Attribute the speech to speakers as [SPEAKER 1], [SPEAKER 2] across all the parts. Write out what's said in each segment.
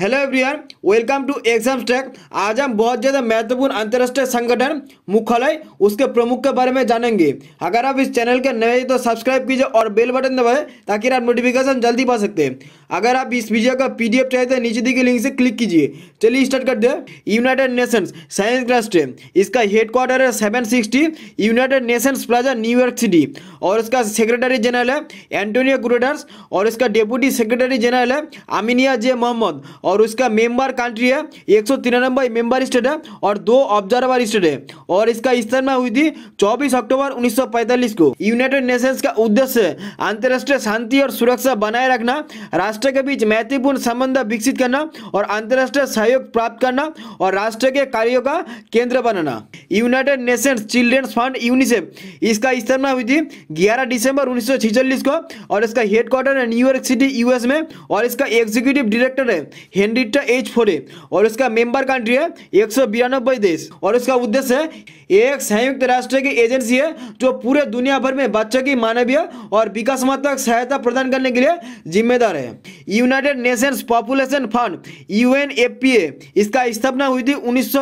[SPEAKER 1] hello everyone welcome to exam track आज हम बहुत ज़्यादा महत्वपूर्ण अंतर्राष्ट्रीय संगठन मुख्यालय उसके प्रमुख के बारे में जानेंगे अगर आप इस चैनल के नए तो सब्सक्राइब कीजिए और बेल बटन दबाएं ताकि आप नोटिफिकेशन जल्दी पा सकते हैं अगर आप इस वीडियो का पीडीएफ चाहिए तो नीचे दी गई लिंक से क्लिक कीजिए चलिए स्टार्ट करते हैं यूनाइटेड नेशंस साइंस राष्ट्र इसका हेडक्वार्टर है seven sixty United Nations Plaza New York City और इसका सेक्रेटरी जनरल है एंटोनियो गुरेडर्स और इसका डेप्यूटी सेक्रेटरी जनरल है आमिनिया जे मोहम्मद और उसका मेंबर कंट्री है एक सौ तिरानब्बे मेंबर स्टेट है और दो ऑब्जर्वर स्टेट है और इसका स्थापना हुई थी चौबीस अक्टूबर पैंतालीस को यूनाइटेड नेशंस का उद्देश्य अंतर्राष्ट्रीय शांति और सुरक्षा बनाए रखना राष्ट्र राष्ट्र के बीच महत्वपूर्ण संबंध विकसित करना और अंतरराष्ट्रीय सहयोग प्राप्त करना और राष्ट्र के कार्यों का केंद्र बनाना United Nations children's fund UNICEF इसका स्थापना हुई थी ग्यारह दिसंबर उन्नीस को और इसका हेडक्वार्टर है न्यूयॉर्क सिटी यूएस में और इसका एग्जीक्यूटिव डायरेक्टर है हेनरिटा एच फोरे और इसका मेंबर कंट्री है एक देश और इसका उद्देश्य है एक संयुक्त राष्ट्र की एजेंसी है जो पूरे दुनिया भर में बच्चों की मानवीय और विकासमात्मक सहायता प्रदान करने के लिए जिम्मेदार है United Nations Population Fund UNFPA इसका स्थापना हुई थी उन्नीस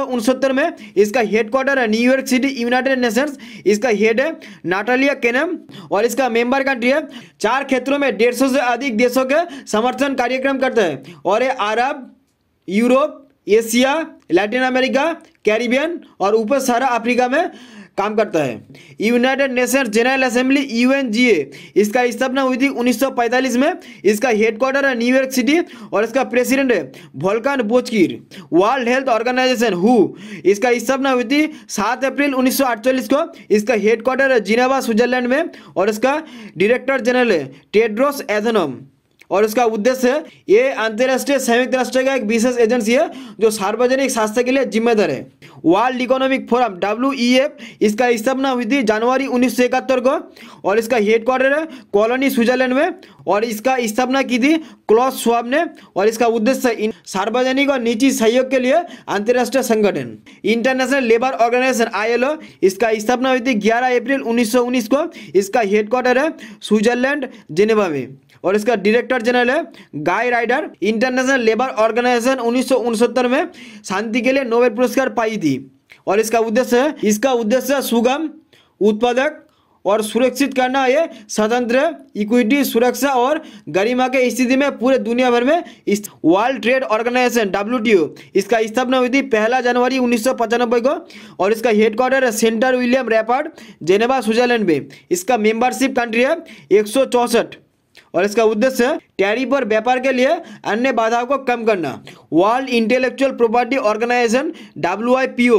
[SPEAKER 1] में इसका हेडक्वार्टर है न्यूयॉर्क सिटी यूनाइटेड नेशंस इसका हेड है नाटालिया केनम और इसका मेंबर कंट्री है चार क्षेत्रों में डेढ़ से अधिक देशों के समर्थन कार्यक्रम करते हैं और ये Arab Europe Asia Latin America Caribbean और ऊपर सारा अफ्रीका में काम करता है यूनाइटेड नेशन जनरल असेंबली ए इसका स्थापना हुई थी 1945 में इसका हेडक्वार्टर है न्यूयॉर्क सिटी और इसका प्रेसिडेंट है Volkan Bozkir world health organisation हु इसका स्थापना हुई थी 7 अप्रैल 1948 को इसका हेडक्वार्टर है जिनेवा स्विट्जरलैंड में और इसका डायरेक्टर जनरल है टेड्रोस एजनम और इसका उद्देश्य है ये अंतर्राष्ट्रीय संयुक्त राष्ट्र का एक विशेष एजेंसी है जो सार्वजनिक स्वास्थ्य के लिए जिम्मेदार है वर्ल्ड इकोनॉमिक फोरम डब्ल्यू इसका स्थापना हुई थी जनवरी उन्नीस को और इसका हेडक्वार्टर है कॉलोनी स्विट्जरलैंड में और इसका स्थापना की थी क्लॉस स्वाब ने और इसका उद्देश्य सार्वजनिक और निजी सहयोग के लिए अंतर्राष्ट्रीय संगठन इंटरनेशनल लेबर ऑर्गेनाइजेशन आईएलओ इसका स्थापना हुई थी 11 अप्रैल 1919 को इसका हेडक्वार्टर है स्विट्जरलैंड जिनेवा में और इसका डायरेक्टर जनरल है Guy Ryder international labour organisation उन्नीस में शांति के लिए नोबेल पुरस्कार पाई थी और इसका उद्देश्य है इसका उद्देश्य सुगम उत्पादक और सुरक्षित करना ये स्वतंत्र इक्विटी सुरक्षा और गरिमा के स्थिति में पूरे दुनिया भर में वर्ल्ड ट्रेड ऑर्गेनाइजेशन डब्ल्यू इसका स्थापना हुई थी पहला जनवरी उन्नीस को और इसका हेडक्वार्टर है centre William Rappard Geneva Switzerland में इसका मेंबरशिप कंट्री है एक और इसका उद्देश्य टैरिफ और व्यापार के लिए अन्य बाधाओं को कम करना world intellectual property organisation W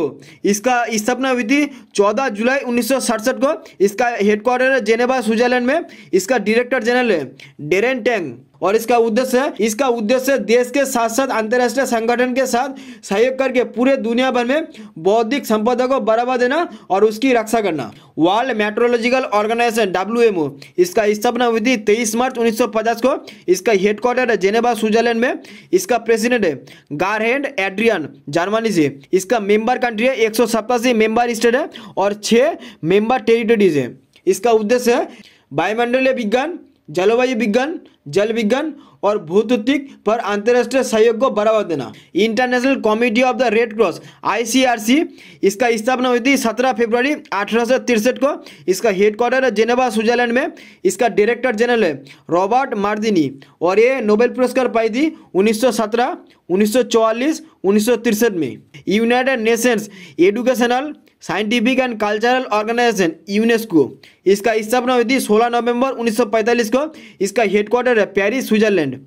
[SPEAKER 1] इसका स्थापना हुई थी 14 जुलाई उन्नीस को इसका हेडक्वार्टर है जेनेवा स्विट्जरलैंड में इसका डायरेक्टर जनरल है डेरेन टेंग और इसका उद्देश्य है इसका उद्देश्य देश के साथ साथ अंतर्राष्ट्रीय संगठन के साथ सहयोग करके पूरे दुनिया भर में बौद्धिक संपदा को बढ़ावा देना और उसकी रक्षा करना वर्ल्ड मेट्रोलॉजिकल ऑर्गेनाइजेशन डब्ल्यू इसका स्थापना हुई थी तेईस मार्च 1950 को इसका हेडक्वार्टर है जेनेबा स्विट्जरलैंड में इसका प्रेसिडेंट है गारहेंड एड्रियन जर्मनी से इसका मेंबर कंट्री है एक मेंबर स्टेट है और छः मेंबर टेरिटरीज है इसका उद्देश्य है वायुमंडलीय विज्ञान जलवायु विज्ञान जल विज्ञान और भूतत्विक पर अंतर्राष्ट्रीय सहयोग को बढ़ावा देना international committee of the Red Cross ICRC इसका स्थापना हुई थी 17 फरवरी अठारह को इसका हेडक्वार्टर है जेनेवा स्विट्जरलैंड में इसका डायरेक्टर जनरल है रॉबर्ट मार्दिनी और ये नोबेल पुरस्कार पाई थी 1917, 1944, 1963 में United Nations educational scientific and cultural organisation UNESCO इसका स्थापना हुई थी सोलह नवंबर 1945 को इसका हेडक्वार्टर है पेरिस स्विट्जरलैंड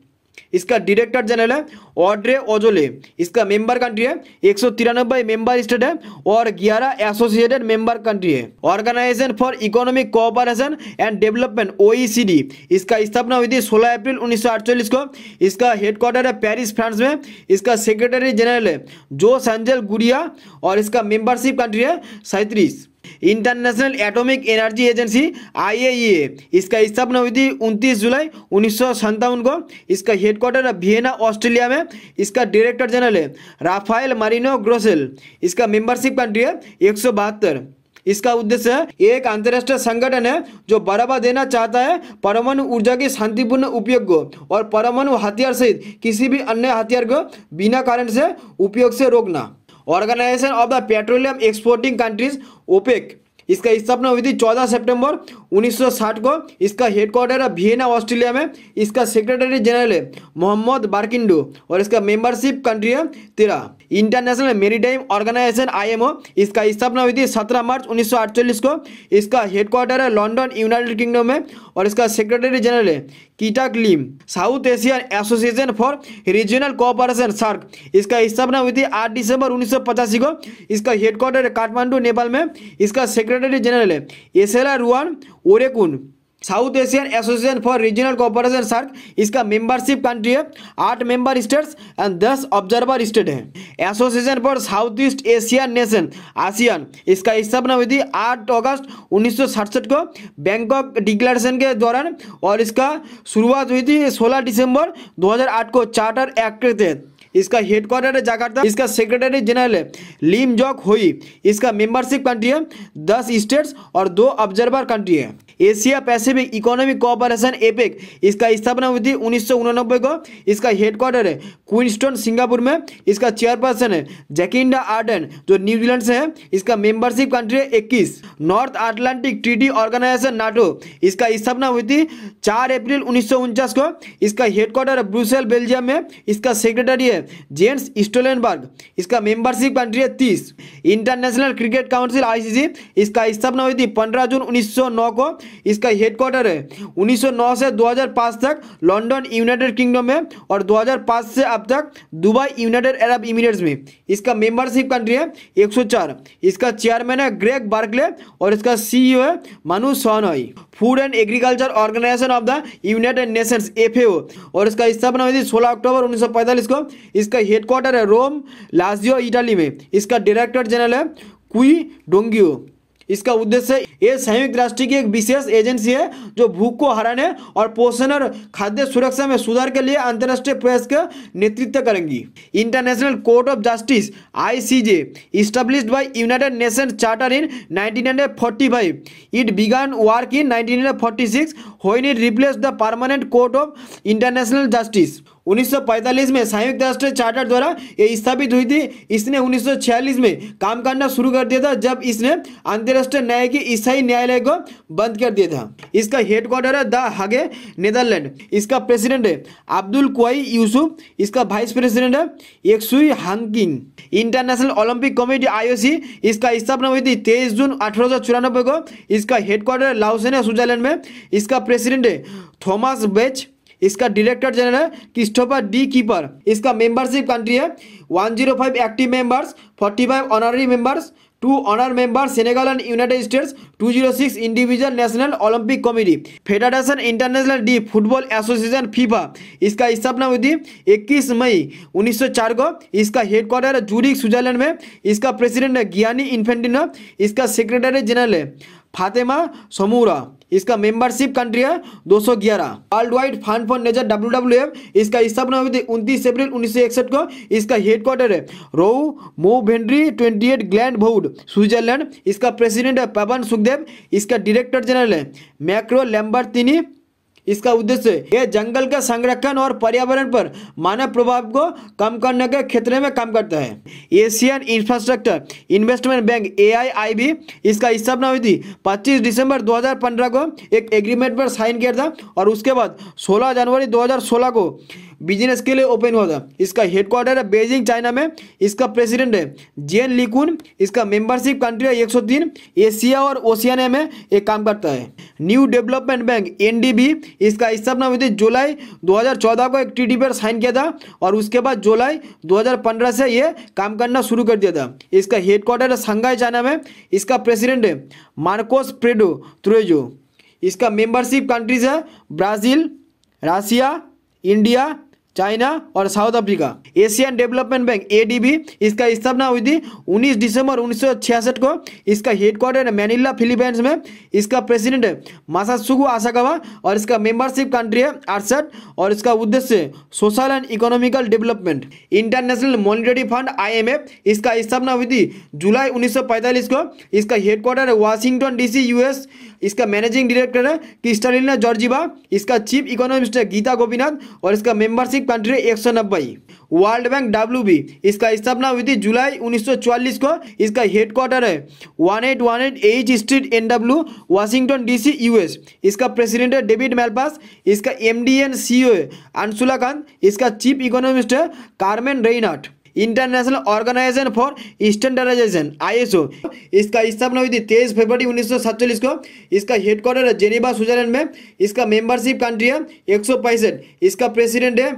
[SPEAKER 1] इसका डायरेक्टर जनरल है ऑड्रे ओजोले इसका मेंबर कंट्री है एक सौ तिरानबे मेंबर स्टेट है और ग्यारह एसोसिएटेड मेंबर कंट्री है organisation for economic cooperation and development OECD इसका स्थापना हुई थी 16 अप्रैल 1948 को इसका हेडक्वार्टर है पेरिस फ्रांस में इसका सेक्रेटरी जनरल है जो संजल गुड़िया और इसका मेंबरशिप कंट्री है सैंतीस international atomic energy agency IAEA इसका स्थापना हुई थी 29 जुलाई उन्नीस को इसका हेडक्वार्टर वियना ऑस्ट्रेलिया में इसका डायरेक्टर जनरल है राफेल मारिनो ग्रोसेल इसका मेंबरशिप कंट्री है एक इसका उद्देश्य एक अंतर्राष्ट्रीय संगठन है जो बढ़ावा देना चाहता है परमाणु ऊर्जा के शांतिपूर्ण उपयोग को और परमाणु हथियार सहित किसी भी अन्य हथियार को बिना कारण से उपयोग से रोकना Organization of the Petroleum Exporting Countries OPEC इसका स्थापना हुई थी 14 सितंबर 1960 को इसका हेडक्वार्टर है वियना ऑस्ट्रेलिया में इसका सेक्रेटरी जनरल है मोहम्मद बारकिंडो और इसका मेंबरशिप कंट्री है तेरा इंटरनेशनल मेरीटाइम ऑर्गेनाइजेशन आईएमओ इसका स्थापना हुई थी 17 मार्च 1948 को इसका हेडक्वार्टर है लंदन यूनाइटेड किंगडम में और इसका सेक्रेटरी जनरल है कीटा क्लीम South Asian association for regional cooperation SAARC इसका स्थापना हुई थी आठ दिसंबर उन्नीस को इसका हेडक्वार्टर काठमांडू नेपाल में इसका secretary secretary general Esala Ruwan Weerakoon South Asian association for regional cooperation SAARC इसका मेंबरशिप कंट्री है आठ मेंबर स्टेट्स एंड दस ऑब्जर्वर स्टेट हैं association for South East Asian nation ASEAN इसका स्थापना हुई थी आठ अगस्त उन्नीस को बैंकॉक डिक्लेरेशन के दौरान और इसका शुरुआत हुई थी 16 दिसंबर 2008 को चार्टर एक्ट के तहत इसका हेडक्वार्टर है जाकार्ता इसका सेक्रेटरी जनरल है लिम जॉक होई इसका मेंबरशिप कंट्री है दस स्टेट्स और दो ऑब्जर्वर कंट्री है Asia Pacific economic cooperation APEC इसका स्थापना हुई थी उन्नीस को इसका हेडक्वार्टर है क्विंस्टोन सिंगापुर में इसका चेयरपर्सन है जैकिंडा आर्डन जो न्यूजीलैंड से है इसका मेंबरशिप कंट्री है इक्कीस North Atlantic treaty organisation NATO इसका स्थापना हुई थी चार अप्रैल उन्नीस को इसका हेडक्वार्टर है ब्रूसेल बेल्जियम में इसका सेक्रेटरी है जेंस स्टोलेनबर्ग इसका मेंबरशिप कंट्री है तीस इंटरनेशनल क्रिकेट काउंसिल आईसीसी इसका स्थापना हुई थी पंद्रह जून 1909 को इसका हेडक्वार्टर है 1909 से 2005 तक लंदन यूनाइटेड किंगडम में और 2005 से अब तक दुबई यूनाइटेड अरब इमिरेट्स में इसका मेंबरशिप कंट्री है एक इसका चेयरमैन है ग्रेक बार्कले और इसका सीईओ e है मनु सोनोई food and agriculture organisation of the United Nations F और इसका स्थापना हुई थी सोलह अक्टूबर उन्नीस को इसका हेडक्वार्टर है रोम लाजियो इटाली में इसका डायरेक्टर जनरल है क्वी डोंगियो इसका उद्देश्य ये संयुक्त राष्ट्र की एक विशेष एजेंसी है जो भूख को हराने और पोषण और खाद्य सुरक्षा में सुधार के लिए अंतर्राष्ट्रीय प्रयास का नेतृत्व करेंगी international court of justice ICJ established by United Nation charter in 1945 it began work in 1946 when it replace the permanent court of international justice 1945 में संयुक्त राष्ट्र चार्टर द्वारा ये स्थापित हुई थी इसने 1946 में काम करना शुरू कर दिया था जब इसने अंतर्राष्ट्रीय न्याय के ईसाई न्यायालय को बंद कर दिया था इसका हेडक्वार्टर है द हागे नेदरलैंड इसका प्रेसिडेंट है अब्दुल कुआई यूसुफ इसका वाइस प्रेसिडेंट है Xue Hanqin international Olympic committee IOC इसका स्थापना हुई थी तेईस जून अठारह को इसका हेडक्वार्टर लाउसेना स्विटरलैंड में इसका प्रेसिडेंट है थॉमस बेच इसका डायरेक्टर जनरल है क्रिस्टोफर डी कीपर इसका मेंबरशिप कंट्री है 105 active members 45 honorary members two honour member Senegal and United States 206 individual national Olympic committee federation international de football association FIFA इसका स्थापना हुई थी 21 मई 1904 को इसका हेडक्वार्टर जूरिक स्विट्जरलैंड में इसका प्रेसिडेंट है ज्ञानी इन्फेंटिनो इसका सेक्रेटरी जनरल है फातिमा समूरा इसका मेंबरशिप कंट्री है दो सौ ग्यारह world wide fund for nature W W F इसका स्थापना हुई थी उनतीस अप्रैल उन्नीस को इसका हेडक्वार्टर है रो मोवेंड्री twenty eight Gland Vaud Switzerland इसका प्रेसिडेंट है पवन सुखदेव इसका डायरेक्टर जनरल है मैक्रो लैम्बर्टिनी इसका उद्देश्य ये जंगल का संरक्षण और पर्यावरण पर मानव प्रभाव को कम करने के क्षेत्र में काम करता है Asian infrastructure investment bank A इसका स्थापना हुई थी 25 दिसंबर 2015 को एक एग्रीमेंट पर साइन किया था और उसके बाद 16 जनवरी 2016 को बिजनेस के लिए ओपन हुआ था इसका हेडक्वार्टर है बेजिंग चाइना में इसका प्रेसिडेंट है जेन लिकुन इसका मेंबरशिप कंट्री है एक एशिया और ओशियानिया में ये काम करता है न्यू डेवलपमेंट बैंक एनडीबी इसका स्थापना हुई थी जुलाई दो को एक टी पर साइन किया था और उसके बाद जुलाई दो से ये काम करना शुरू कर दिया था इसका हेडक्वार्टर है संघाई चाइना में इसका प्रेसिडेंट है मार्कोस प्रेडो त्रेजो इसका मेंबरशिप कंट्रीज है ब्राज़ील रसिया इंडिया चाइना और South Africa Asian development bank ADB इसका स्थापना हुई थी 19 दिसंबर 1966 को इसका हेडक्वार्टर है मैनिला फिलीपींस में इसका प्रेसिडेंट है मासासुगु आसाकावा और इसका मेंबरशिप कंट्री है अड़सठ और इसका उद्देश्य social and economical development international monetary fund IMF इसका स्थापना हुई थी जुलाई पैंतालीस को इसका हेडक्वार्टर है वाशिंगटन डीसी यूएस इसका मैनेजिंग डायरेक्टर है क्रिस्टालिना जॉर्जिवा इसका चीफ इकोनॉमिस्ट है गीता गोपीनाथ और इसका मेंबरशिप डेमोक्रेटिक कंट्री एक वर्ल्ड बैंक डब्ल्यू इसका स्थापना हुई थी जुलाई 1944 को इसका हेडक्वार्टर है one eight one eight H street N W Washington D DC US इसका प्रेसिडेंट है डेविड मेलपास इसका M D and C O है अंशुला कांत इसका चीफ इकोनॉमिस्ट है Carmen Reinhart international organisation for standardisation ISO इसका स्थापना हुई थी तेईस फरवरी उन्नीस को इसका हेडक्वार्टर है जेनेवा स्विटरलैंड में इसका मेंबरशिप कंट्री है एक इसका प्रेसिडेंट है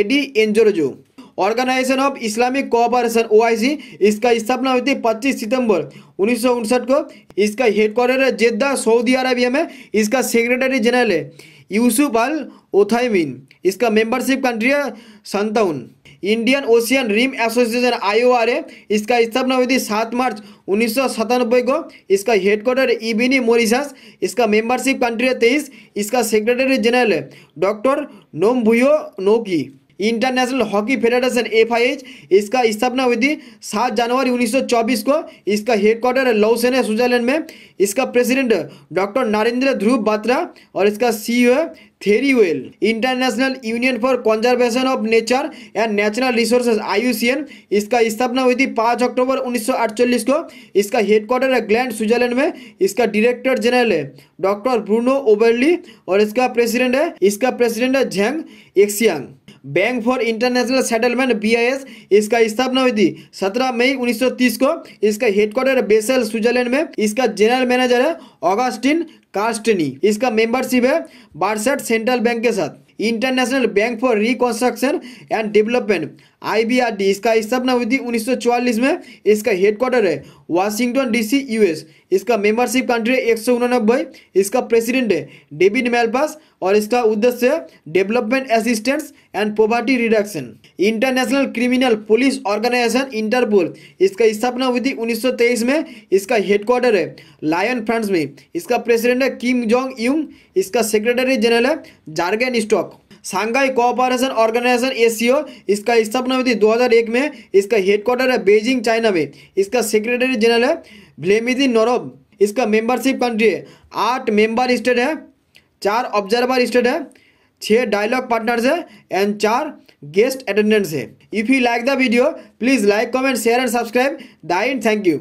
[SPEAKER 1] Eddy Njoroge organisation of Islamic cooperation O इसका स्थापना हुई थी पच्चीस सितंबर उन्नीस को इसका हेडक्वार्टर है जेद्दा सऊदी अरबिया में इसका सेक्रेटरी जनरल है यूसुफ अल ओथाइमिन इसका मेंबरशिप कंट्री है संतावन Indian ocean rim association IORA इसका स्थापना हुई थी सात मार्च उन्नीस को इसका हेडक्वार्टर इबिनी मोरिशस इसका मेंबरशिप कंट्री है तेईस इसका सेक्रेटरी जनरल है doctor Nomvuyo Nokwe international hockey federation F इसका स्थापना हुई थी सात जनवरी 1924 को इसका हेडक्वार्टर है लौसेन है स्विट्जरलैंड में इसका प्रेसिडेंट डॉक्टर नरेंद्र ध्रुव बात्रा और इसका CEO Thierry Weil international union for conservation of nature and natural resources IUCN इसका स्थापना हुई थी पाँच अक्टूबर 1948 को इसका हेडक्वार्टर है ग्लैंड स्विट्जरलैंड में इसका डायरेक्टर जनरल है डॉक्टर ब्रूनो ओबरली और इसका प्रेसिडेंट है इसका प्रेसिडेंट है Zhang Xinsheng bank for international settlement BIS इसका स्थापना हुई थी 17 मई 1930 को इसका हेडक्वार्टर बेसल स्विट्जरलैंड में इसका जनरल मैनेजर है ऑगस्टिन कास्टनी इसका मेंबरशिप है बारसठ सेंट्रल बैंक के साथ international bank for reconstruction and development IBRD इसका स्थापना हुई थी 1944 में इसका हेडक्वार्टर है वाशिंगटन डीसी यूएस इसका मेंबरशिप कंट्री है एक इसका प्रेसिडेंट है डेविड मेलपास और इसका उद्देश्य है development assistance and poverty reduction international criminal police organisation Interpol इसका स्थापना हुई थी 1923 में इसका हेडक्वार्टर है लायन फ्रांस में इसका प्रेसिडेंट है किम जोंग यूंग इसका सेक्रेटरी जनरल है Jurgen Stock Shanghai cooperation organisation SCO ইসকা ইসপ্নবধি 2001 মে ইসকা হেডকোয়ার্টার হ এজিং চায়না মে ইসকা সেক্রেটারি জেনারেল হ ভ্লেমিদিন নরব ইসকা মেম্বারশিপ কান্ট্রি হ আট মেম্বার স্টেট হ চার অবজারভার স্টেট হ ছ ডায়ালগ পার্টনারস হ এন্ড চার গেস্ট অ্যাটেনডেন্স হ if you like the video please like comment share and subscribe দাইন থ্যাঙ্ক ইউ